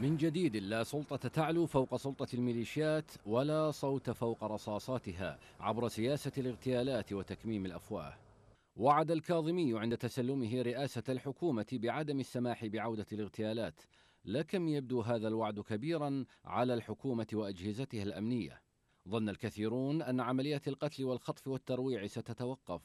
من جديد لا سلطة تعلو فوق سلطة الميليشيات ولا صوت فوق رصاصاتها عبر سياسة الاغتيالات وتكميم الأفواه وعد الكاظمي عند تسلمه رئاسة الحكومة بعدم السماح بعودة الاغتيالات لكم يبدو هذا الوعد كبيرا على الحكومة وأجهزتها الأمنية ظن الكثيرون أن عمليات القتل والخطف والترويع ستتوقف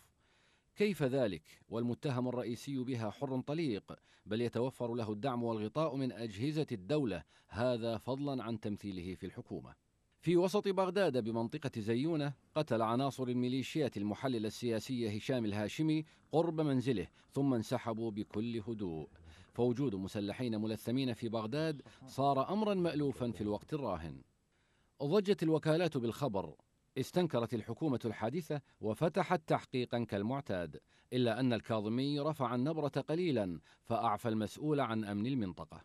كيف ذلك والمتهم الرئيسي بها حر طليق بل يتوفر له الدعم والغطاء من اجهزه الدوله هذا فضلا عن تمثيله في الحكومه في وسط بغداد بمنطقة زيونة قتل عناصر الميليشيات المحلل السياسي هشام الهاشمي قرب منزله ثم انسحبوا بكل هدوء فوجود مسلحين ملثمين في بغداد صار أمرا مألوفا في الوقت الراهن ضجت الوكالات بالخبر استنكرت الحكومة الحادثة وفتحت تحقيقا كالمعتاد إلا أن الكاظمي رفع النبرة قليلا فأعفى المسؤول عن أمن المنطقة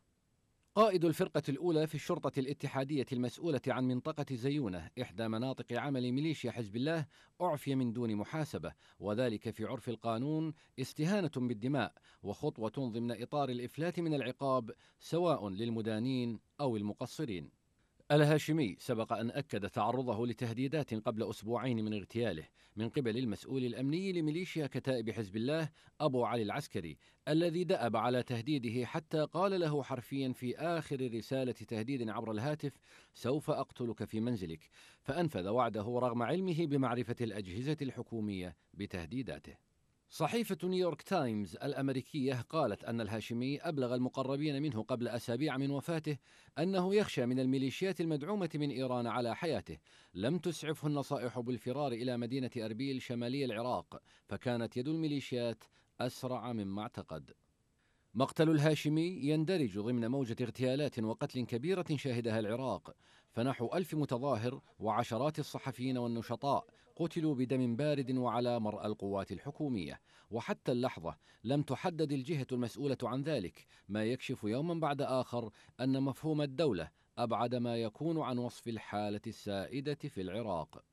قائد الفرقة الأولى في الشرطة الاتحادية المسؤولة عن منطقة زيونة إحدى مناطق عمل ميليشيا حزب الله أعفي من دون محاسبة وذلك في عرف القانون استهانة بالدماء وخطوة ضمن إطار الإفلات من العقاب سواء للمدانين أو المقصرين الهاشمي سبق أن أكد تعرضه لتهديدات قبل أسبوعين من اغتياله من قبل المسؤول الأمني لميليشيا كتائب حزب الله أبو علي العسكري الذي دأب على تهديده حتى قال له حرفيا في آخر رسالة تهديد عبر الهاتف سوف أقتلك في منزلك فأنفذ وعده رغم علمه بمعرفة الأجهزة الحكومية بتهديداته صحيفة نيويورك تايمز الأمريكية قالت أن الهاشمي أبلغ المقربين منه قبل أسابيع من وفاته أنه يخشى من الميليشيات المدعومة من إيران على حياته لم تسعفه النصائح بالفرار إلى مدينة أربيل شمالي العراق فكانت يد الميليشيات أسرع مما اعتقد مقتل الهاشمي يندرج ضمن موجة اغتيالات وقتل كبيرة شهدها العراق فنحو ألف متظاهر وعشرات الصحفيين والنشطاء قتلوا بدم بارد وعلى مرأى القوات الحكومية وحتى اللحظة لم تحدد الجهة المسؤولة عن ذلك ما يكشف يوما بعد آخر أن مفهوم الدولة أبعد ما يكون عن وصف الحالة السائدة في العراق